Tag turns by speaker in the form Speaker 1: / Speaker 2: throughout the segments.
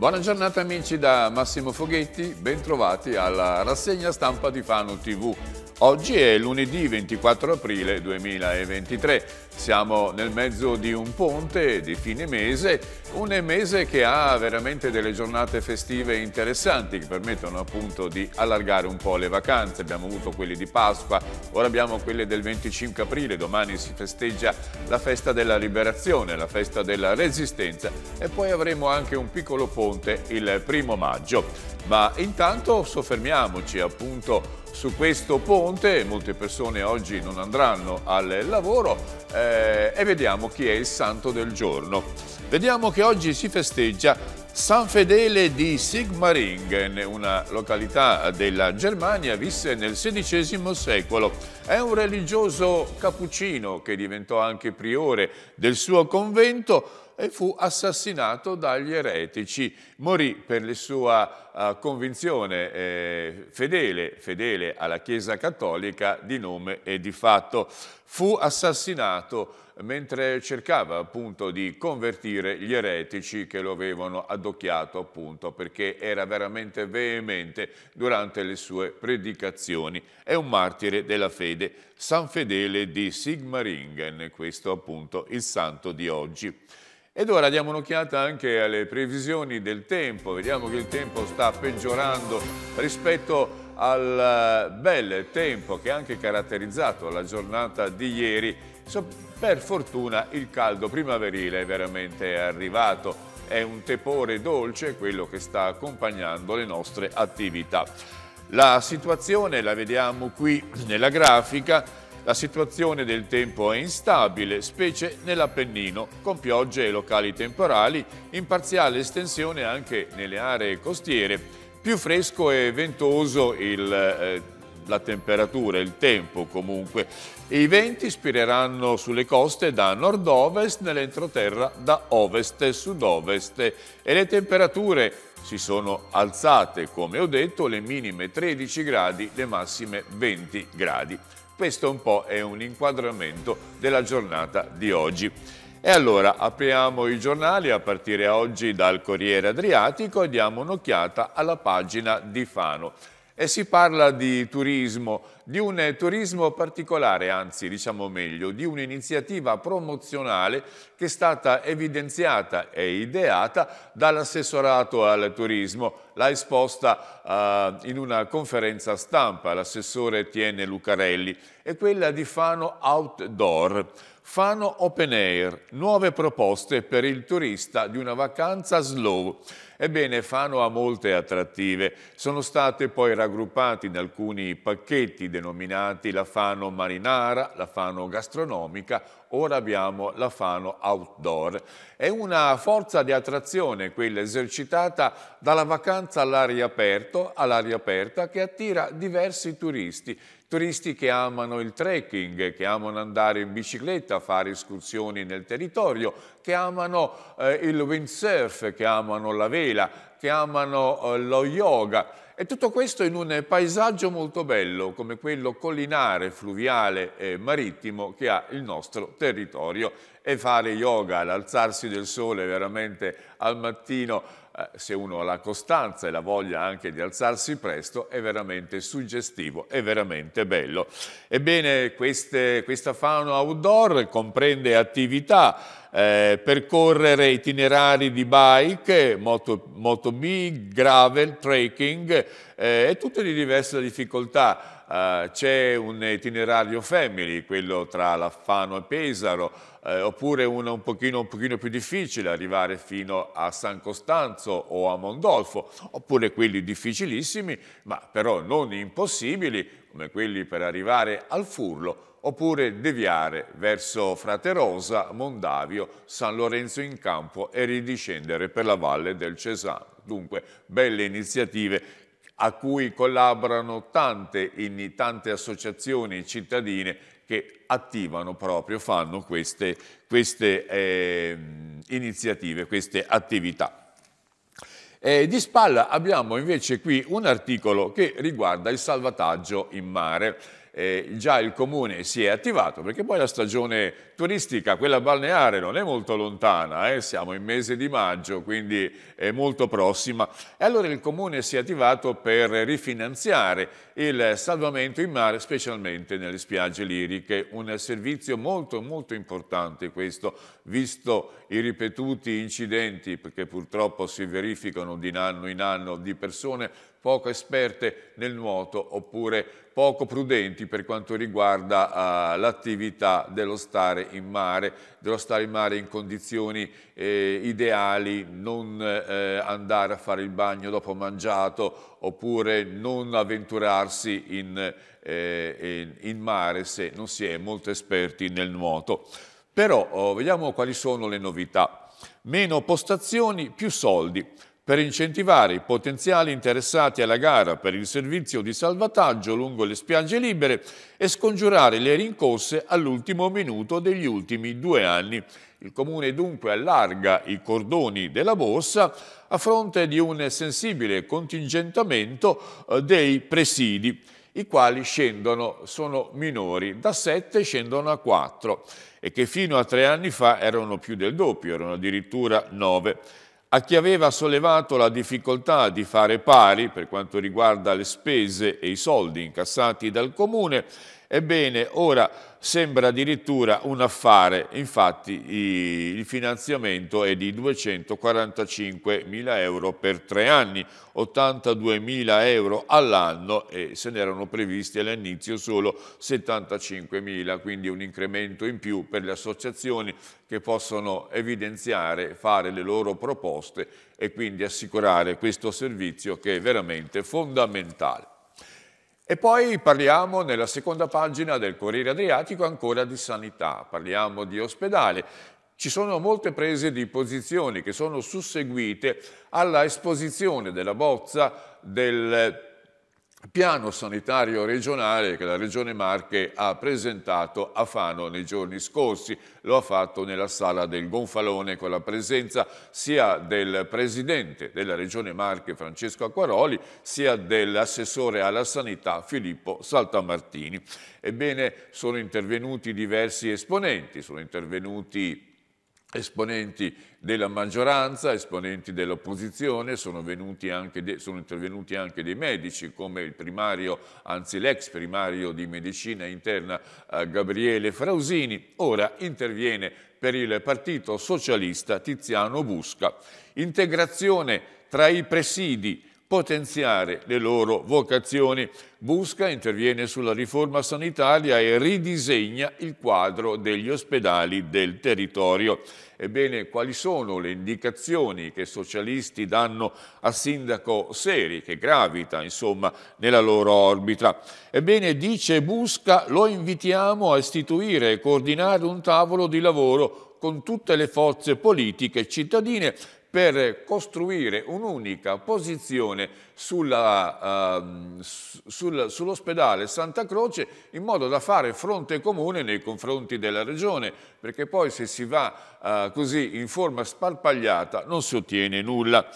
Speaker 1: Buona giornata amici da Massimo Foghetti, bentrovati alla rassegna stampa di Fano TV. Oggi è lunedì 24 aprile 2023, siamo nel mezzo di un ponte di fine mese, un mese che ha veramente delle giornate festive interessanti che permettono appunto di allargare un po' le vacanze, abbiamo avuto quelle di Pasqua, ora abbiamo quelle del 25 aprile, domani si festeggia la festa della liberazione, la festa della resistenza e poi avremo anche un piccolo ponte il primo maggio. Ma intanto soffermiamoci appunto su questo ponte, molte persone oggi non andranno al lavoro eh, e vediamo chi è il santo del giorno. Vediamo che oggi si festeggia San Fedele di Sigmaringen, una località della Germania, visse nel XVI secolo. È un religioso cappuccino che diventò anche priore del suo convento e fu assassinato dagli eretici. Morì per la sua uh, convinzione eh, fedele, fedele alla Chiesa Cattolica di nome e di fatto. Fu assassinato mentre cercava appunto di convertire gli eretici che lo avevano adocchiato appunto perché era veramente veemente durante le sue predicazioni. È un martire della fede, San Fedele di Sigmaringen, questo appunto il santo di oggi. Ed ora diamo un'occhiata anche alle previsioni del tempo, vediamo che il tempo sta peggiorando rispetto al eh, bel tempo che ha anche caratterizzato la giornata di ieri. Per fortuna il caldo primaverile è veramente arrivato, è un tepore dolce quello che sta accompagnando le nostre attività. La situazione la vediamo qui nella grafica, la situazione del tempo è instabile, specie nell'Appennino, con piogge e locali temporali, in parziale estensione anche nelle aree costiere. Più fresco e ventoso il eh, la temperatura, il tempo comunque. I venti spireranno sulle coste da nord-ovest, nell'entroterra da ovest e sud-ovest e le temperature si sono alzate, come ho detto, le minime 13 gradi, le massime 20 gradi. Questo un po' è un inquadramento della giornata di oggi. E allora apriamo i giornali a partire oggi dal Corriere Adriatico e diamo un'occhiata alla pagina di Fano e si parla di turismo, di un turismo particolare, anzi diciamo meglio, di un'iniziativa promozionale che è stata evidenziata e ideata dall'assessorato al turismo. L'ha esposta eh, in una conferenza stampa l'assessore Tiene Lucarelli, è quella di Fano Outdoor. Fano Open Air, nuove proposte per il turista di una vacanza slow. Ebbene, Fano ha molte attrattive. Sono state poi raggruppate in alcuni pacchetti denominati la Fano Marinara, la Fano Gastronomica, ora abbiamo la Fano Outdoor. È una forza di attrazione quella esercitata dalla vacanza all'aria aperta che attira diversi turisti Turisti che amano il trekking, che amano andare in bicicletta, fare escursioni nel territorio, che amano eh, il windsurf, che amano la vela, che amano eh, lo yoga. E tutto questo in un paesaggio molto bello come quello collinare, fluviale e marittimo che ha il nostro territorio. E fare yoga, l'alzarsi del sole veramente al mattino eh, se uno ha la costanza e la voglia anche di alzarsi presto, è veramente suggestivo, è veramente bello. Ebbene, queste, questa fauna outdoor comprende attività eh, percorrere itinerari di bike, moto, moto B, gravel, trekking eh, tutte di diverse difficoltà. Eh, C'è un itinerario family, quello tra Laffano e Pesaro, eh, oppure una un pochino, un pochino più difficile, arrivare fino a San Costanzo o a Mondolfo, oppure quelli difficilissimi, ma però non impossibili, come quelli per arrivare al Furlo, oppure deviare verso Fraterosa, Mondavio, San Lorenzo in Campo e ridiscendere per la Valle del Cesano. Dunque, belle iniziative a cui collaborano tante, tante associazioni cittadine che attivano proprio, fanno queste, queste eh, iniziative, queste attività. Eh, di spalla abbiamo invece qui un articolo che riguarda il salvataggio in mare eh, già il comune si è attivato perché poi la stagione turistica, quella balneare, non è molto lontana, eh? siamo in mese di maggio, quindi è molto prossima. E allora il comune si è attivato per rifinanziare il salvamento in mare, specialmente nelle spiagge liriche, un servizio molto molto importante questo, visto i ripetuti incidenti che purtroppo si verificano di anno in anno di persone poco esperte nel nuoto oppure poco prudenti per quanto riguarda uh, l'attività dello stare in mare, dello stare in mare in condizioni eh, ideali, non eh, andare a fare il bagno dopo mangiato oppure non avventurarsi in, eh, in, in mare se non si è molto esperti nel nuoto. Però oh, vediamo quali sono le novità. Meno postazioni, più soldi per incentivare i potenziali interessati alla gara per il servizio di salvataggio lungo le spiagge libere e scongiurare le rincorse all'ultimo minuto degli ultimi due anni. Il Comune dunque allarga i cordoni della borsa a fronte di un sensibile contingentamento eh, dei presidi i quali scendono, sono minori, da 7 scendono a 4 e che fino a tre anni fa erano più del doppio, erano addirittura 9 a chi aveva sollevato la difficoltà di fare pari per quanto riguarda le spese e i soldi incassati dal comune. Ebbene, ora sembra addirittura un affare, infatti il finanziamento è di 245 mila euro per tre anni, 82 mila euro all'anno e se ne erano previsti all'inizio solo 75 mila, quindi un incremento in più per le associazioni che possono evidenziare, fare le loro proposte e quindi assicurare questo servizio che è veramente fondamentale. E poi parliamo nella seconda pagina del Corriere Adriatico ancora di sanità, parliamo di ospedale. Ci sono molte prese di posizioni che sono susseguite alla esposizione della bozza del piano sanitario regionale che la Regione Marche ha presentato a Fano nei giorni scorsi. Lo ha fatto nella sala del Gonfalone con la presenza sia del Presidente della Regione Marche Francesco Acquaroli sia dell'assessore alla sanità Filippo Saltamartini. Ebbene sono intervenuti diversi esponenti, sono intervenuti esponenti della maggioranza, esponenti dell'opposizione, sono, de sono, intervenuti anche dei medici come il primario, anzi l'ex primario di medicina interna eh, Gabriele Frausini, ora interviene per il partito socialista Tiziano Busca. Integrazione tra i presidi, potenziare le loro vocazioni. Busca interviene sulla riforma sanitaria e ridisegna il quadro degli ospedali del territorio. Ebbene, quali sono le indicazioni che i socialisti danno a Sindaco Seri, che gravita, insomma, nella loro orbita? Ebbene, dice Busca, lo invitiamo a istituire e coordinare un tavolo di lavoro con tutte le forze politiche cittadine per costruire un'unica posizione ehm, sull'ospedale uh, sull Santa Croce in modo da fare fronte comune nei confronti della Regione, perché poi se si va uh, così in forma sparpagliata non si ottiene nulla.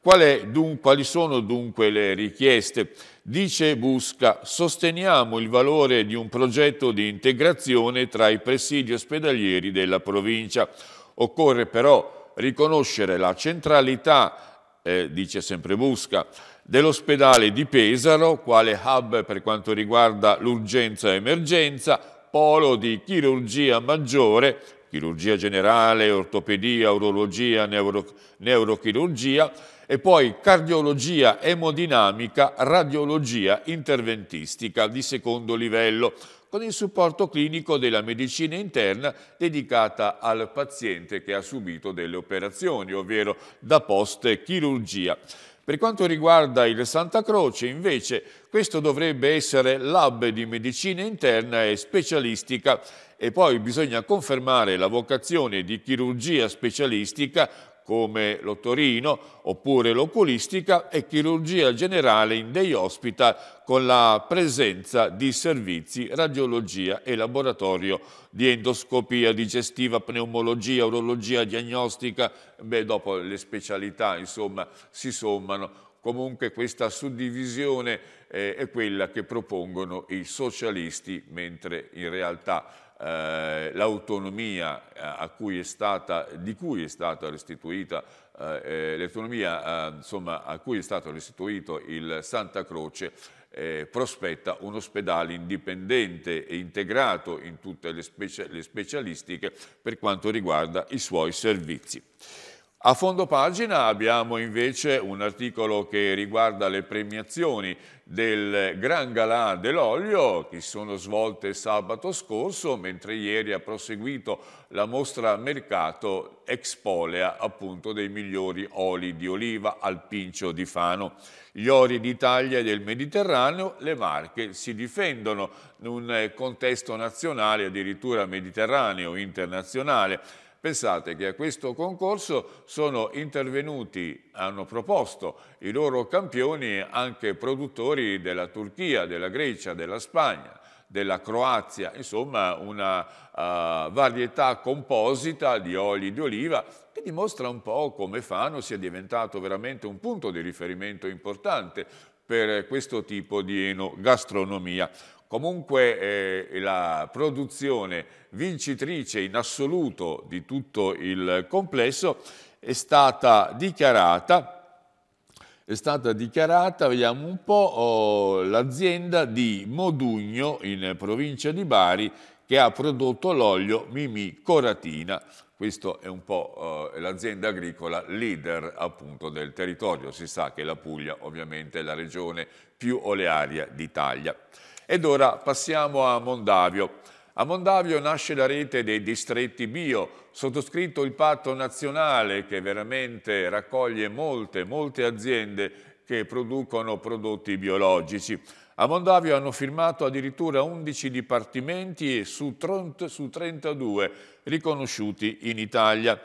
Speaker 1: Qual dunque, quali sono dunque le richieste? Dice Busca, sosteniamo il valore di un progetto di integrazione tra i presidi ospedalieri della provincia. Occorre però riconoscere la centralità, eh, dice sempre Busca, dell'ospedale di Pesaro, quale hub per quanto riguarda l'urgenza e emergenza, polo di chirurgia maggiore, chirurgia generale, ortopedia, urologia, neuro, neurochirurgia e poi cardiologia emodinamica, radiologia interventistica di secondo livello, con il supporto clinico della medicina interna dedicata al paziente che ha subito delle operazioni, ovvero da post-chirurgia. Per quanto riguarda il Santa Croce, invece, questo dovrebbe essere l'hub di medicina interna e specialistica e poi bisogna confermare la vocazione di chirurgia specialistica come l'Otorino, oppure l'oculistica e chirurgia generale in dei hospital con la presenza di servizi radiologia e laboratorio di endoscopia digestiva, pneumologia, urologia diagnostica, beh, dopo le specialità insomma si sommano Comunque questa suddivisione eh, è quella che propongono i socialisti, mentre in realtà eh, l'autonomia eh, di cui è stata restituita eh, eh l'autonomia eh, a cui è stato restituito il Santa Croce eh, prospetta un ospedale indipendente e integrato in tutte le, specia le specialistiche per quanto riguarda i suoi servizi. A fondo pagina abbiamo invece un articolo che riguarda le premiazioni del Gran Galà dell'Olio che si sono svolte sabato scorso, mentre ieri ha proseguito la mostra mercato Expolea appunto dei migliori oli di oliva al Pincio di Fano. Gli ori d'Italia e del Mediterraneo, le Marche si difendono in un contesto nazionale, addirittura mediterraneo, internazionale Pensate che a questo concorso sono intervenuti, hanno proposto i loro campioni anche produttori della Turchia, della Grecia, della Spagna, della Croazia, insomma una uh, varietà composita di oli di oliva che dimostra un po' come Fano sia diventato veramente un punto di riferimento importante per questo tipo di gastronomia. Comunque eh, la produzione vincitrice in assoluto di tutto il complesso è stata dichiarata è stata dichiarata, vediamo un po', oh, l'azienda di Modugno in provincia di Bari che ha prodotto l'olio Mimi Coratina. Questa è un po' eh, l'azienda agricola leader appunto del territorio. Si sa che la Puglia ovviamente è la regione più olearia d'Italia. Ed ora passiamo a Mondavio. A Mondavio nasce la rete dei distretti bio, sottoscritto il patto nazionale che veramente raccoglie molte, molte aziende che producono prodotti biologici. A Mondavio hanno firmato addirittura 11 dipartimenti su 32 riconosciuti in Italia.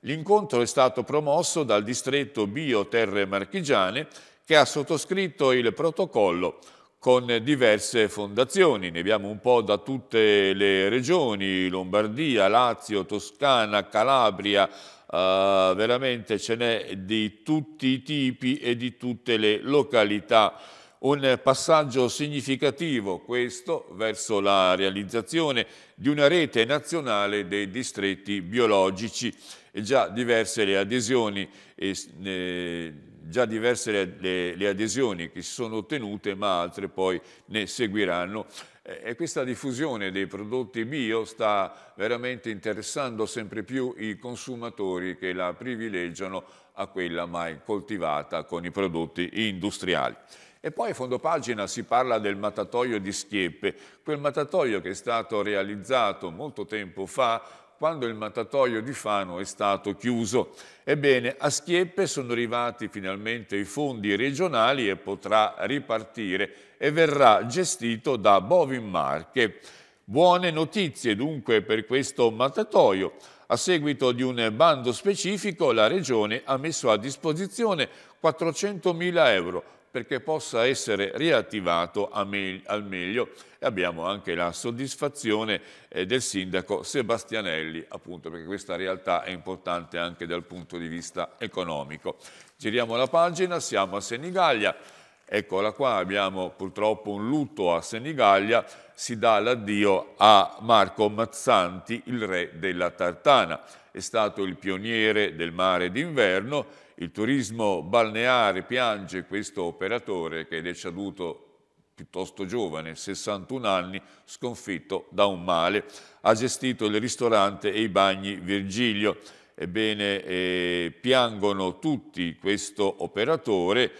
Speaker 1: L'incontro è stato promosso dal distretto Bio Terre Marchigiane che ha sottoscritto il protocollo con diverse fondazioni, ne abbiamo un po' da tutte le regioni, Lombardia, Lazio, Toscana, Calabria, Uh, veramente ce n'è di tutti i tipi e di tutte le località. Un passaggio significativo questo verso la realizzazione di una rete nazionale dei distretti biologici. E già diverse le adesioni eh, già diverse le, le, le adesioni che si sono ottenute, ma altre poi ne seguiranno. E questa diffusione dei prodotti bio sta veramente interessando sempre più i consumatori che la privilegiano a quella mai coltivata con i prodotti industriali. E poi a fondo pagina si parla del matatoio di Schieppe, quel matatoio che è stato realizzato molto tempo fa quando il mattatoio di Fano è stato chiuso. Ebbene, a Schieppe sono arrivati finalmente i fondi regionali e potrà ripartire e verrà gestito da Bovin Marche. Buone notizie dunque per questo mattatoio. A seguito di un bando specifico la Regione ha messo a disposizione 400.000 euro perché possa essere riattivato al meglio e abbiamo anche la soddisfazione eh, del sindaco Sebastianelli, appunto perché questa realtà è importante anche dal punto di vista economico. Giriamo la pagina, siamo a Senigallia, eccola qua, abbiamo purtroppo un lutto a Senigallia, si dà l'addio a Marco Mazzanti, il re della Tartana. È stato il pioniere del mare d'inverno il turismo balneare piange questo operatore che è deceduto piuttosto giovane, 61 anni, sconfitto da un male. Ha gestito il ristorante e i bagni Virgilio. Ebbene, eh, piangono tutti questo operatore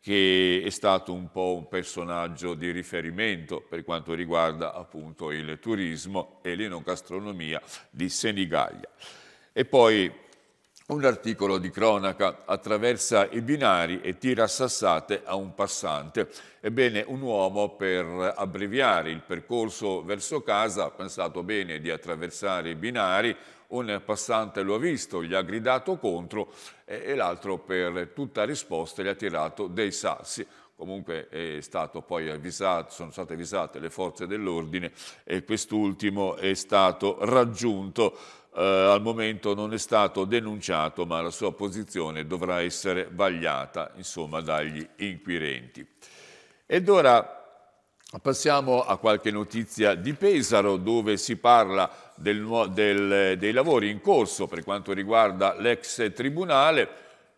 Speaker 1: che è stato un po' un personaggio di riferimento per quanto riguarda appunto il turismo e l'enogastronomia di Senigallia. E poi un articolo di cronaca attraversa i binari e tira sassate a un passante. Ebbene, un uomo per abbreviare il percorso verso casa ha pensato bene di attraversare i binari, un passante lo ha visto, gli ha gridato contro e, l'altro per tutta risposta gli ha tirato dei sassi. Comunque è stato poi avvisato, sono state avvisate le forze dell'ordine e quest'ultimo è stato raggiunto eh, al momento non è stato denunciato, ma la sua posizione dovrà essere vagliata insomma, dagli inquirenti. Ed ora passiamo a qualche notizia di Pesaro, dove si parla del, del, dei lavori in corso per quanto riguarda l'ex tribunale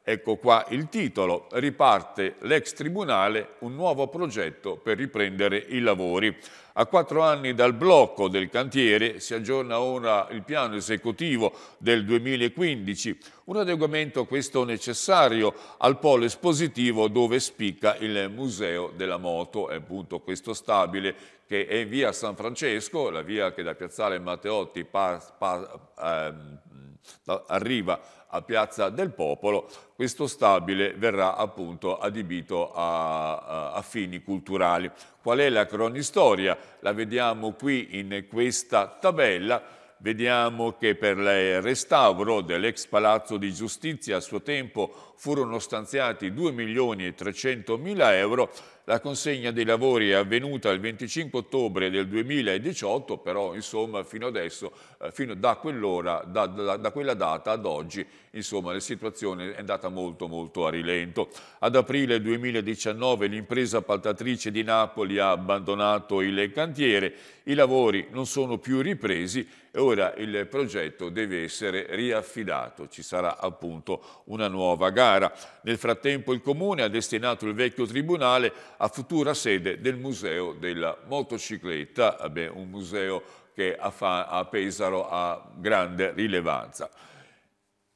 Speaker 1: Ecco qua il titolo, riparte l'ex tribunale, un nuovo progetto per riprendere i lavori. A quattro anni dal blocco del cantiere si aggiorna ora il piano esecutivo del 2015, un adeguamento questo necessario al polo espositivo dove spicca il Museo della Moto, è appunto questo stabile che è in via San Francesco, la via che da Piazzale Matteotti pa, pa, eh, arriva a Piazza del Popolo, questo stabile verrà appunto adibito a, a, a fini culturali. Qual è la cronistoria? La vediamo qui in questa tabella vediamo che per il restauro dell'ex palazzo di giustizia a suo tempo furono stanziati 2 milioni e 300 mila euro, la consegna dei lavori è avvenuta il 25 ottobre del 2018, però insomma fino adesso, eh, fino da quell'ora, da, da, da, quella data ad oggi, insomma la situazione è andata molto molto a rilento. Ad aprile 2019 l'impresa appaltatrice di Napoli ha abbandonato il cantiere, i lavori non sono più ripresi ora il progetto deve essere riaffidato, ci sarà appunto una nuova gara. Nel frattempo il Comune ha destinato il vecchio tribunale a futura sede del Museo della Motocicletta, Vabbè, un museo che a Pesaro ha grande rilevanza.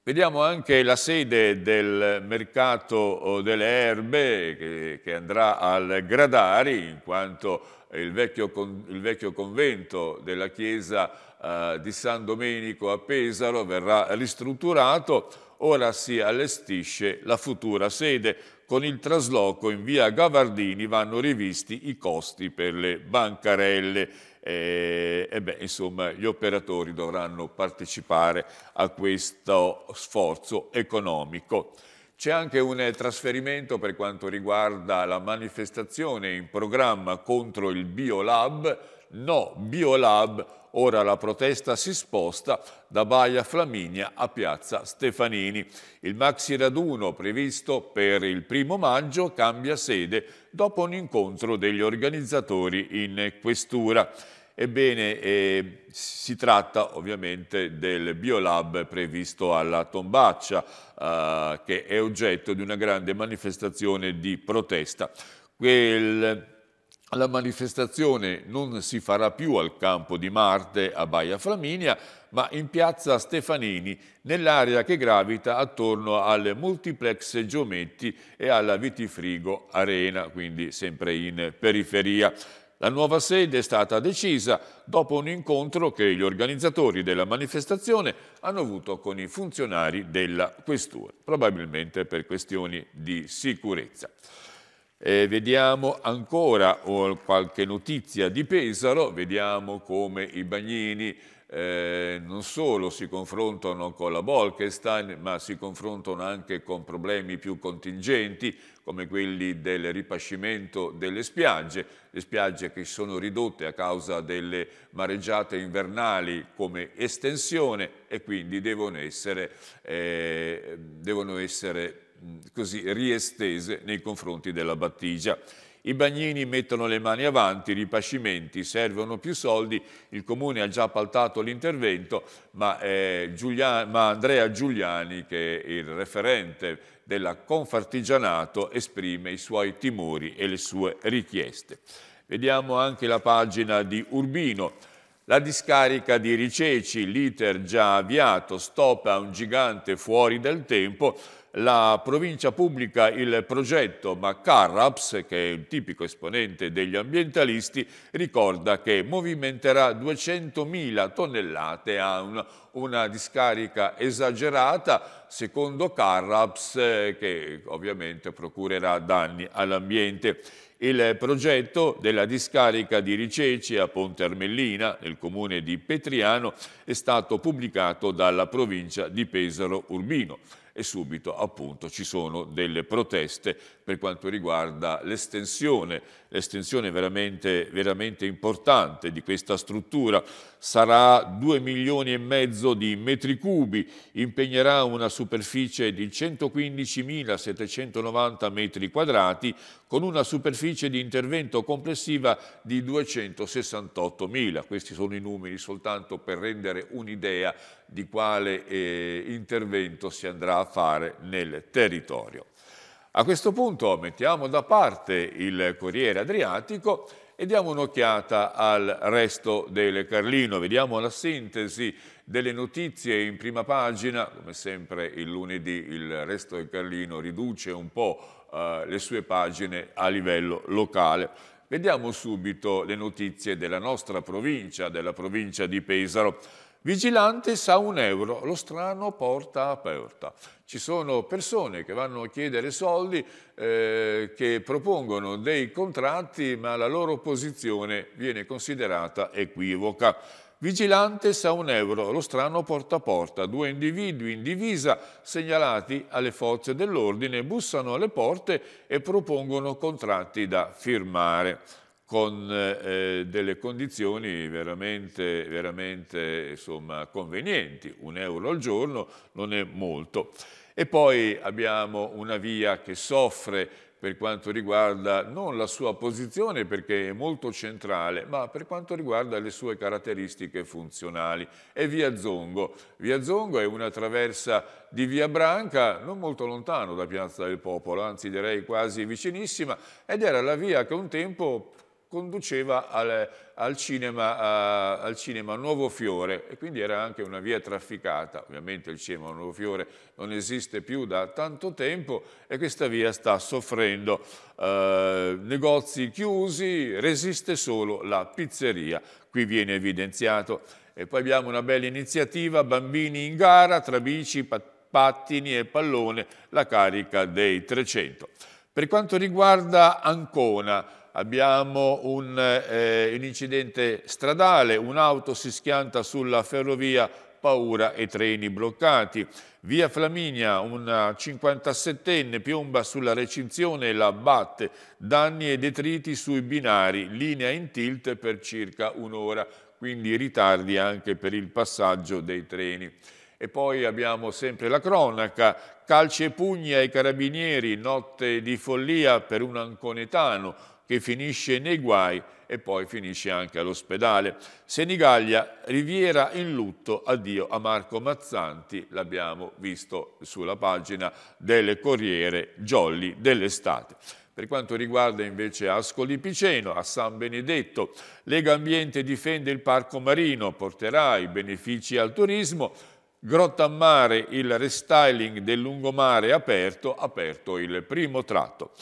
Speaker 1: Vediamo anche la sede del mercato oh, delle erbe che, andrà al Gradari in quanto il vecchio, il vecchio convento della chiesa eh, di San Domenico a Pesaro verrà ristrutturato, ora si allestisce la futura sede. Con il trasloco in via Gavardini vanno rivisti i costi per le bancarelle e, e beh, insomma gli operatori dovranno partecipare a questo sforzo economico. C'è anche un eh, trasferimento per quanto riguarda la manifestazione in programma contro il Biolab. No, Biolab, ora la protesta si sposta da Baia Flaminia a Piazza Stefanini. Il maxi raduno previsto per il primo maggio cambia sede dopo un incontro degli organizzatori in questura. Ebbene, eh, si tratta ovviamente del Biolab previsto alla Tombaccia, eh, che è oggetto di una grande manifestazione di protesta. Quel, la manifestazione non si farà più al campo di Marte a Baia Flaminia, ma in piazza Stefanini, nell'area che gravita attorno al multiplex Giometti e alla Vitifrigo Arena, quindi sempre in periferia. La nuova sede è stata decisa dopo un incontro che gli organizzatori della manifestazione hanno avuto con i funzionari della Questura, probabilmente per questioni di sicurezza. E vediamo ancora qualche notizia di Pesaro, vediamo come i bagnini eh, non solo si confrontano con la Bolkestein, ma si confrontano anche con problemi più contingenti, come quelli del ripascimento delle spiagge, le spiagge che sono ridotte a causa delle mareggiate invernali come estensione e quindi devono essere, eh, devono essere mm, così riestese nei confronti della battigia. I bagnini mettono le mani avanti, i ripascimenti, servono più soldi, il Comune ha già appaltato l'intervento, ma, eh, ma, Andrea Giuliani, che è il referente della Confartigianato, esprime i suoi timori e le sue richieste. Vediamo anche la pagina di Urbino. La discarica di Riceci, l'iter già avviato, stop a un gigante fuori del tempo, la provincia pubblica il progetto, ma Carraps, che è un tipico esponente degli ambientalisti, ricorda che movimenterà 200.000 tonnellate a un, una discarica esagerata, secondo Carraps, eh, che ovviamente procurerà danni all'ambiente. Il progetto della discarica di Riceci a Ponte Armellina, nel comune di Petriano, è stato pubblicato dalla provincia di Pesaro Urbino e subito appunto ci sono delle proteste per quanto riguarda l'estensione, l'estensione veramente, veramente importante di questa struttura. Sarà 2 milioni e mezzo di metri cubi, impegnerà una superficie di 115.790 metri quadrati con una superficie di intervento complessiva di 268.000. Questi sono i numeri soltanto per rendere un'idea di quale eh, intervento si andrà a fare nel territorio. A questo punto mettiamo da parte il Corriere Adriatico e diamo un'occhiata al resto del Carlino. Vediamo la sintesi delle notizie in prima pagina. Come sempre il lunedì il resto del Carlino riduce un po' eh, le sue pagine a livello locale. Vediamo subito le notizie della nostra provincia, della provincia di Pesaro. Vigilante sa un euro, lo strano porta aperta. Ci sono persone che vanno a chiedere soldi, eh, che propongono dei contratti, ma la loro posizione viene considerata equivoca. Vigilante sa un euro, lo strano porta a porta. Due individui in divisa segnalati alle forze dell'ordine bussano alle porte e propongono contratti da firmare con eh, eh, delle condizioni veramente, veramente insomma, convenienti. Un euro al giorno non è molto. E poi abbiamo una via che soffre per quanto riguarda non la sua posizione perché è molto centrale, ma per quanto riguarda le sue caratteristiche funzionali. È Via Zongo. Via Zongo è una traversa di Via Branca, non molto lontano da Piazza del Popolo, anzi direi quasi vicinissima, ed era la via che un tempo conduceva al, al, cinema, a, al, cinema, Nuovo Fiore e quindi era anche una via trafficata. Ovviamente il cinema Nuovo Fiore non esiste più da tanto tempo e questa via sta soffrendo eh, negozi chiusi, resiste solo la pizzeria, qui viene evidenziato. E poi abbiamo una bella iniziativa, bambini in gara tra bici, pattini e pallone, la carica dei 300. Per quanto riguarda Ancona, abbiamo un, eh, un incidente stradale, un'auto si schianta sulla ferrovia, paura e treni bloccati. Via Flaminia, una 57enne piomba sulla recinzione e la batte, danni e detriti sui binari, linea in tilt per circa un'ora, quindi ritardi anche per il passaggio dei treni. E poi abbiamo sempre la cronaca, calci e pugni ai carabinieri, notte di follia per un anconetano, che finisce nei guai e poi finisce anche all'ospedale. Senigallia, Riviera in lutto, addio a Marco Mazzanti, l'abbiamo visto sulla pagina del Corriere Jolly dell'estate. Per quanto riguarda invece Ascoli Piceno, a San Benedetto, Lega Ambiente difende il parco marino, porterà i benefici al turismo, Grotta mare, il restyling del lungomare aperto, aperto il primo tratto.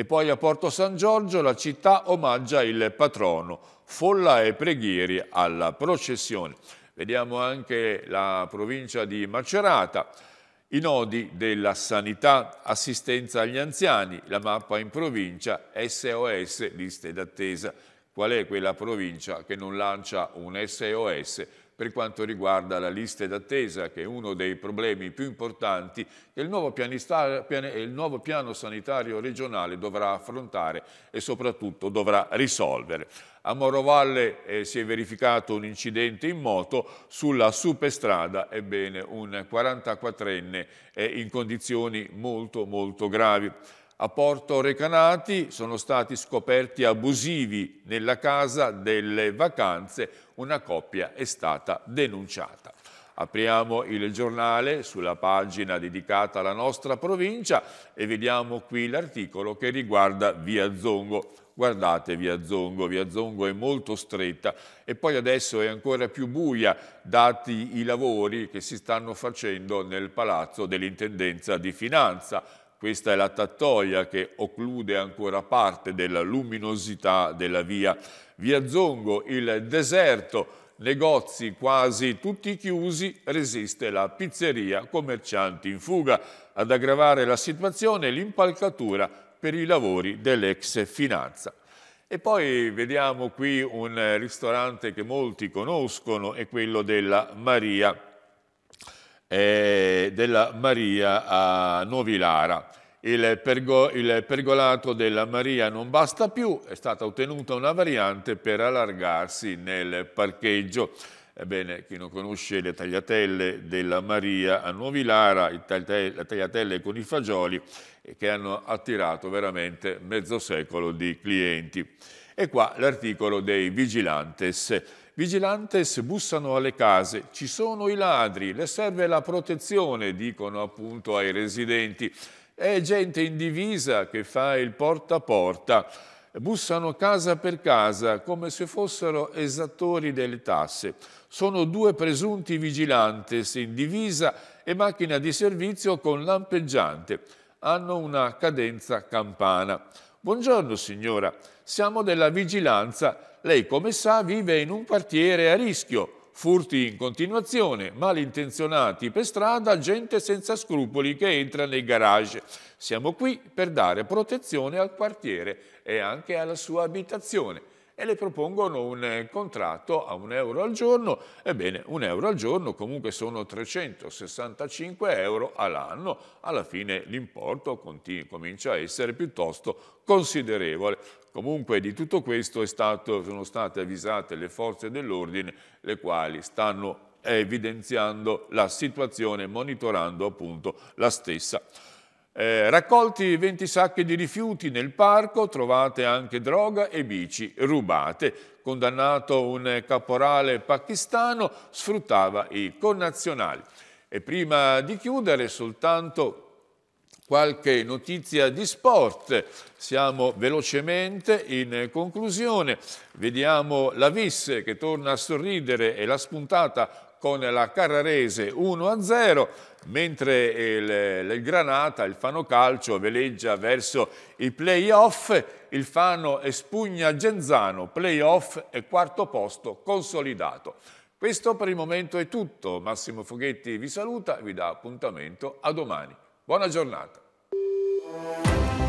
Speaker 1: E poi a Porto San Giorgio la città omaggia il patrono, folla e preghieri alla processione. Vediamo anche la provincia di Macerata, i nodi della sanità, assistenza agli anziani, la mappa in provincia, SOS, liste d'attesa. Qual è quella provincia che non lancia un SOS per quanto riguarda la lista d'attesa, che è uno dei problemi più importanti che il nuovo, il nuovo piano sanitario regionale dovrà affrontare e soprattutto dovrà risolvere. A Morovalle eh, si è verificato un incidente in moto sulla superstrada, ebbene un 44enne è eh, in condizioni molto molto gravi. A Porto Recanati sono stati scoperti abusivi nella casa delle vacanze, una coppia è stata denunciata. Apriamo il giornale sulla pagina dedicata alla nostra provincia e vediamo qui l'articolo che riguarda Via Zongo. Guardate Via Zongo, Via Zongo è molto stretta e poi adesso è ancora più buia dati i lavori che si stanno facendo nel palazzo dell'intendenza di finanza questa è la tattoia che occlude ancora parte della luminosità della via. Via Zongo, il deserto, negozi quasi tutti chiusi, resiste la pizzeria commercianti in fuga. Ad aggravare la situazione l'impalcatura per i lavori dell'ex finanza. E poi vediamo qui un ristorante che molti conoscono, è quello della Maria eh, della Maria a Novilara. Il, pergo, il, pergolato della Maria non basta più, è stata ottenuta una variante per allargarsi nel parcheggio. Ebbene, chi non conosce le tagliatelle della Maria a Novilara, le tagliatelle con i fagioli, eh, che hanno attirato veramente mezzo secolo di clienti. E qua l'articolo dei Vigilantes. Vigilantes bussano alle case, ci sono i ladri, le serve la protezione, dicono appunto ai residenti. È gente in divisa che fa il porta a porta. Bussano casa per casa come se fossero esattori delle tasse. Sono due presunti vigilantes in divisa e macchina di servizio con lampeggiante. Hanno una cadenza campana. Buongiorno signora, siamo della vigilanza. Lei, come sa, vive in un quartiere a rischio. Furti in continuazione, malintenzionati per strada, gente senza scrupoli che entra nei garage. Siamo qui per dare protezione al quartiere e anche alla sua abitazione e le propongono un eh, contratto a un euro al giorno. Ebbene, un euro al giorno comunque sono 365 euro all'anno. Alla fine l'importo comincia a essere piuttosto considerevole. Comunque di tutto questo stato, sono state avvisate le forze dell'ordine, le quali stanno evidenziando la situazione, monitorando appunto la stessa. Eh, raccolti 20 sacchi di rifiuti nel parco, trovate anche droga e bici rubate. Condannato un caporale pakistano, sfruttava i connazionali. E prima di chiudere, soltanto qualche notizia di sport. Siamo velocemente in conclusione. Vediamo la Visse che torna a sorridere e la spuntata con la Carrarese 1-0, mentre il, il, Granata, il Fano Calcio, veleggia verso i playoff, il Fano espugna Genzano, playoff e quarto posto consolidato. Questo per il momento è tutto, Massimo Foghetti vi saluta e vi dà appuntamento a domani. Buona giornata.